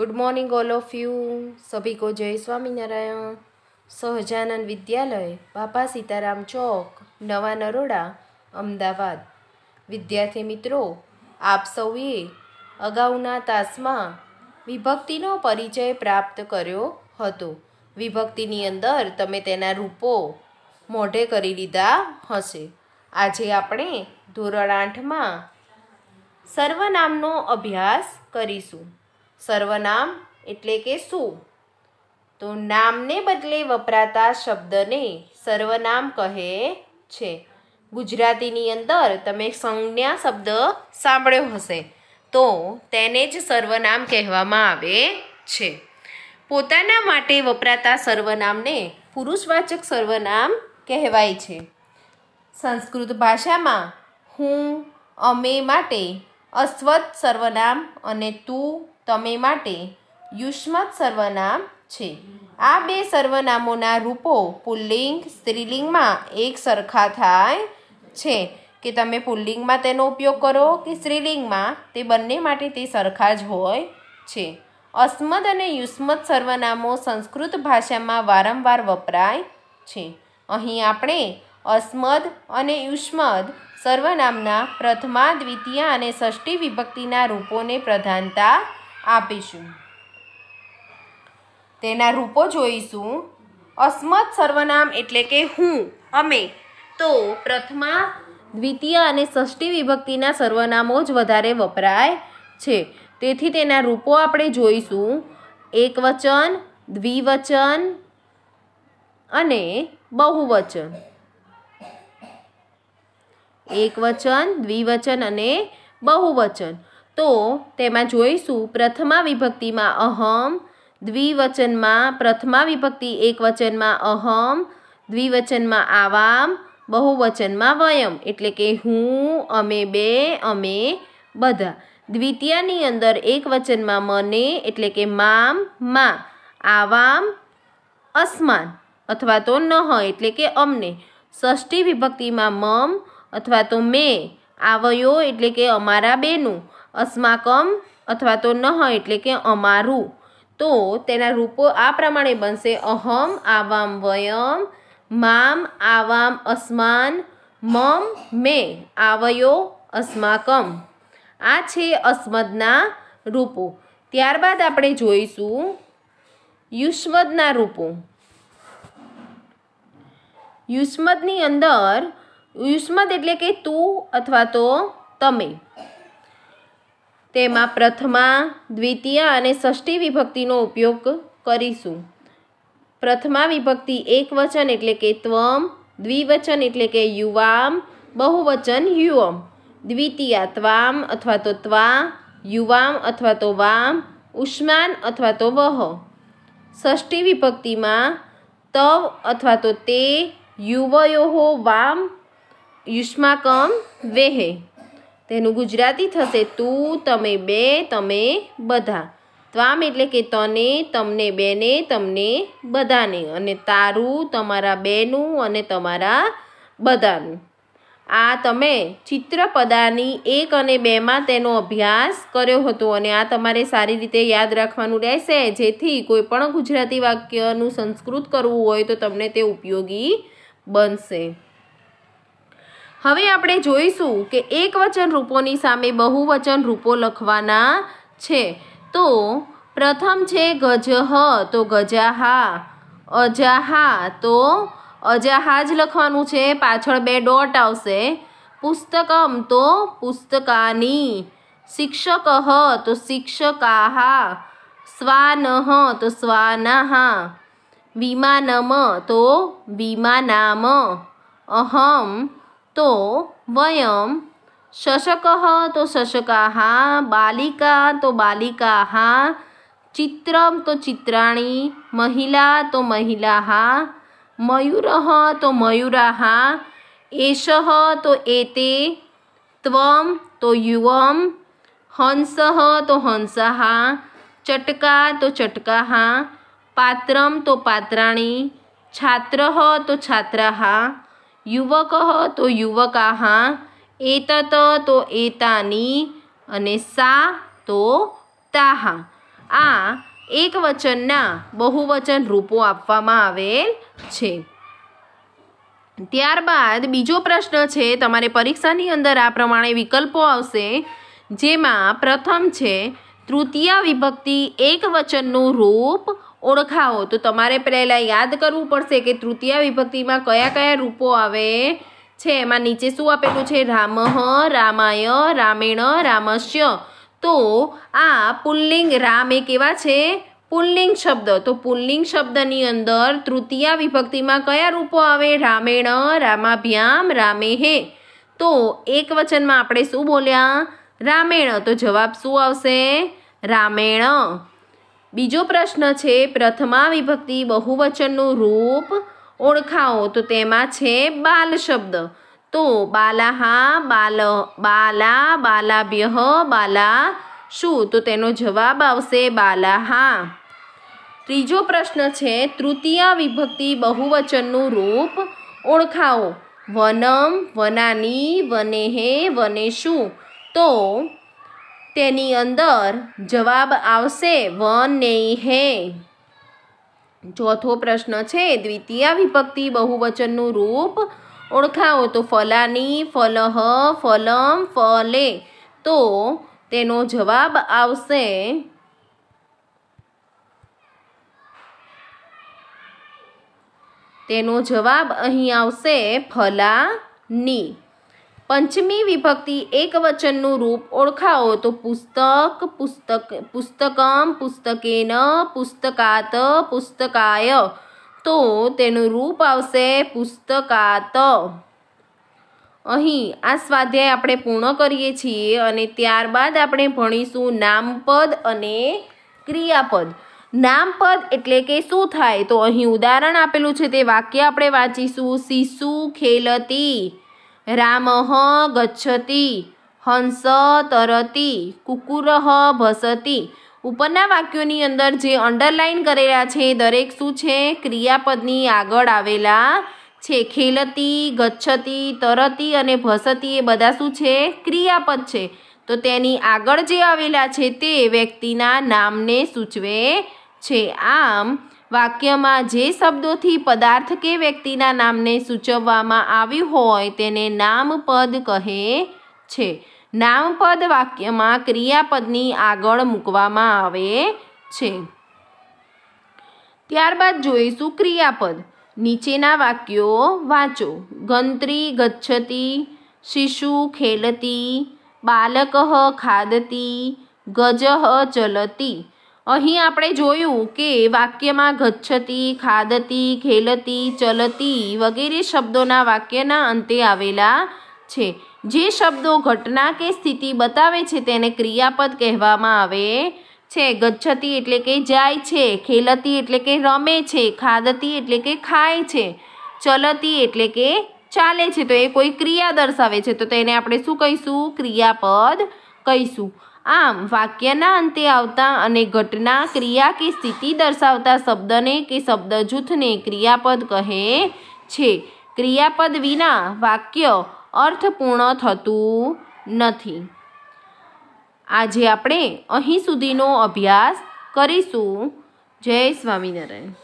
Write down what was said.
good morning all of you સભી કો જય સ્વામિનારાયણ સહજાનંદ વિદ્યાલય બાપા સીતારામ ચોક નવા નરોડા અમદાવાદ વિદ્યાર્થી મિત્રો આપ સૌએ અગાઉના તાસમાં વિભક્તિનો પરિચય પ્રાપ્ત કર્યો હતો વિભક્તિની અંદર તમે તેના રૂપો મોઢે કરી લીધા હશે આજે આપણે ધોરણ આઠમાં સર્વનામનો અભ્યાસ કરીશું સર્વનામ એટલે કે શું તો નામને બદલે વપરાતા શબ્દને સર્વનામ કહે છે ગુજરાતીની અંદર તમે સંજ્ઞા શબ્દ સાંભળ્યો હશે તો તેને જ સર્વનામ કહેવામાં આવે છે પોતાના માટે વપરાતા સર્વનામને પુરુષવાચક સર્વનામ કહેવાય છે સંસ્કૃત ભાષામાં હું અમે માટે અસ્વત સર્વનામ અને તું તમે માટે યુષ્મત સર્વનામ છે આ બે સર્વનામોના રૂપો પુલ્લિંગ સ્ત્રીલિંગમાં એક સરખા થાય છે કે તમે પુલ્લિંગમાં તેનો ઉપયોગ કરો કે સ્ત્રીલિંગમાં તે બંને માટે તે સરખા જ હોય છે અસ્મદ અને યુસ્મદ સર્વનામો સંસ્કૃત ભાષામાં વારંવાર વપરાય છે અહીં આપણે અસ્મદ અને યુષ્મદ સર્વનામના પ્રથમા દ્વિતીય અને ષષ્ઠી વિભક્તિના રૂપોને પ્રધાનતા આપીશું તેના રૂપો જોઈશું અસ્મદ સર્વનામ એટલે કે હું અમે તો પ્રથમા દ્વિતીય અને ષષ્ઠી વિભક્તિના સર્વનામો જ વધારે વપરાય છે તેથી તેના રૂપો આપણે જોઈશું એકવચન દ્વિવચન અને બહુવચન એકવચન દ્વિવચન અને બહુવચન તો તેમાં જોઈશું પ્રથમા વિભક્તિમાં અહમ દ્વિવચનમાં પ્રથમા વિભક્તિ એકવચનમાં અહમ દ્વિવચનમાં આવામ બહુવચનમાં વયમ એટલે કે હું અમે બે અમે બધા દ્વિતીયની અંદર એકવચનમાં મને એટલે કે મામ મા આવામ અસમાન અથવા તો નહ એટલે કે અમને ષષ્ઠી વિભક્તિમાં મમ અથવા તો મેં આવયો એટલે કે અમારા બેનું અસ્માકમ અથવા તો નહ એટલે કે અમારું તો તેના રૂપો આ પ્રમાણે બનશે અહમ આવામ વયમ મામ આવામ અસ્માન મમ મે આવયો અસ્માકમ આ છે અસ્મદના રૂપો ત્યારબાદ આપણે જોઈશું યુષ્મદના રૂપો યુષ્મદની અંદર યુષ્મદ એટલે કે તું અથવા તો તમે તેમાં પ્રથમા દ્વિતીય અને ષષ્ઠી વિભક્તિનો ઉપયોગ કરીશું પ્રથમા વિભક્તિ એકવચન એટલે કે ત્વમ દ્વિવચન એટલે કે યુવામ બહુવચન યુવમ દ્વિતીયા ત્વામ અથવા તો ત્વા યુવામ અથવા તો વામ ઉષ્માન અથવા તો વહ ષષ્ઠી વિભક્તિમાં તવ અથવા તો તે યુવયોહો વામ યુષ્માકમ વેહે તેનું ગુજરાતી થશે તું તમે બે તમે બધા ત્વામ એટલે કે તને તમને બેને તમને બધાને અને તારું તમારા બેનું અને તમારા બધાનું આ તમે ચિત્રપદાની એક અને બેમાં તેનો અભ્યાસ કર્યો હતો અને આ તમારે સારી રીતે યાદ રાખવાનું રહેશે જેથી કોઈ પણ ગુજરાતી વાક્યનું સંસ્કૃત કરવું હોય તો તમને તે ઉપયોગી બનશે હવે આપણે જોઈશું કે એક વચન રૂપોની સામે બહુવચન રૂપો લખવાના છે તો પ્રથમ છે ગજહ તો ગજાહા અજાહા તો અજાહા જ લખવાનું છે પાછળ બે ડોટ આવશે પુસ્તકમ તો પુસ્તકાની શિક્ષક તો શિક્ષકાહા સ્વાનહ તો સ્વાનાહા વિમાનમ તો વિમાનામ અહમ तो वयं शशक तो शशका बालिका तो बालिका चित्रं तो चित्राणि महिला तो महिला मयूर तो मयूराः एषः तो एते त्वं तो युवं हंसः तो हंसाः चटका तो चटकाः पात्रं तो पात्राणि छात्र तो छात्राः યુવક તો યુવકાહા એતત તો એતાની અને સા તો તાહા આ એક વચનના બહુવચન રૂપો આપવામાં આવેલ છે ત્યારબાદ બીજો પ્રશ્ન છે તમારે પરીક્ષાની અંદર આ પ્રમાણે વિકલ્પો આવશે જેમાં પ્રથમ છે તૃતીય વિભક્તિ એક વચનનું રૂપ ઓળખાવો તો તમારે પહેલાં યાદ કરવું પડશે કે તૃતીય વિભક્તિમાં કયા કયા રૂપો આવે છે એમાં નીચે શું આપેલું છે રામહ રામાય રામેણ રામસ્ય તો આ પુલ્લિંગ રામ એ કેવા છે પુલ્લિંગ શબ્દ તો પુલ્લિંગ શબ્દની અંદર તૃતીય વિભક્તિમાં કયા રૂપો આવે રામેણ રામાભ્યામ રામે હે તો એક વચનમાં આપણે શું બોલ્યા રામેણ તો જવાબ શું આવશે રામેણ બીજો પ્રશ્ન છે પ્રથમા વિભક્તિ બહુવચનનું રૂપ ઓળખાવો તો તેમાં છે બાલ શબ્દ તો બાલાહા બાલ બાલા બાલાભ્ય બાલા શું તો તેનો જવાબ આવશે બાલાહા ત્રીજો પ્રશ્ન છે તૃતીય વિભક્તિ બહુવચનનું રૂપ ઓળખાવો વનમ વનાની વનેહે વને શું તો તેની અંદર જવાબ આવશે વન નહીં હે ચોથો પ્રશ્ન છે દ્વિતીય વિભક્તિ બહુવચનનું રૂપ ઓળખાવો તો ફલાની ફલહ ફલમ ફલે તો તેનો જવાબ આવશે તેનો જવાબ અહીં આવશે ફલાની પંચમી વિભક્તિ એક વચનનું રૂપ ઓળખાવો તો પુસ્તક પુસ્તક પુસ્તકમ પુસ્તકેન પુસ્તકાત પુસ્તકાય તો તેનું રૂપ આવશે પુસ્તકાત અહીં આ સ્વાધ્યાય આપણે પૂર્ણ કરીએ છીએ અને ત્યારબાદ આપણે ભણીશું નામપદ અને ક્રિયાપદ નામપદ એટલે કે શું થાય તો અહીં ઉદાહરણ આપેલું છે તે વાક્ય આપણે વાંચીશું શિશુ ખેલતી રામઃ ગચ્છતિ હંસ તરતી કુકુરઃ ભસતી ઉપરના વાક્યોની અંદર જે અંડરલાઇન કરેલા છે દરેક શું છે ક્રિયાપદની આગળ આવેલા છે ખેલતી ગચ્છતી તરતી અને ભસતી એ બધા શું છે ક્રિયાપદ છે તો તેની આગળ જે આવેલા છે તે વ્યક્તિના નામને સૂચવે છે આમ વાક્યમાં જે શબ્દોથી પદાર્થ કે વ્યક્તિના નામને સૂચવવામાં આવ્યું હોય તેને નામપદ કહે છે નામપદ વાક્યમાં ક્રિયાપદની આગળ મૂકવામાં આવે છે ત્યારબાદ જોઈશું ક્રિયાપદ નીચેના વાક્યો વાંચો ગંત્રી ગચ્છતી શિશુ ખેલતી બાલક ખાદતી ગજ ચલતી અહીં આપણે જોયું કે વાક્યમાં ગચ્છતી ખાદતી ખેલતી ચલતી વગેરે શબ્દોના વાક્યના અંતે આવેલા છે જે શબ્દો ઘટના કે સ્થિતિ બતાવે છે તેને ક્રિયાપદ કહેવામાં આવે છે ગચ્છતી એટલે કે જાય છે ખેલતી એટલે કે રમે છે ખાદતી એટલે કે ખાય છે ચલતી એટલે કે ચાલે છે તો એ કોઈ ક્રિયા દર્શાવે છે તો તેને આપણે શું કહીશું ક્રિયાપદ કહીશું આમ વાક્યના અંતે આવતા અને ઘટના ક્રિયા કે સ્થિતિ દર્શાવતા શબ્દને કે શબ્દ જૂથને ક્રિયાપદ કહે છે ક્રિયાપદ વિના વાક્ય અર્થપૂર્ણ થતું નથી આજે આપણે અહીં સુધીનો અભ્યાસ કરીશું જય સ્વામિનારાયણ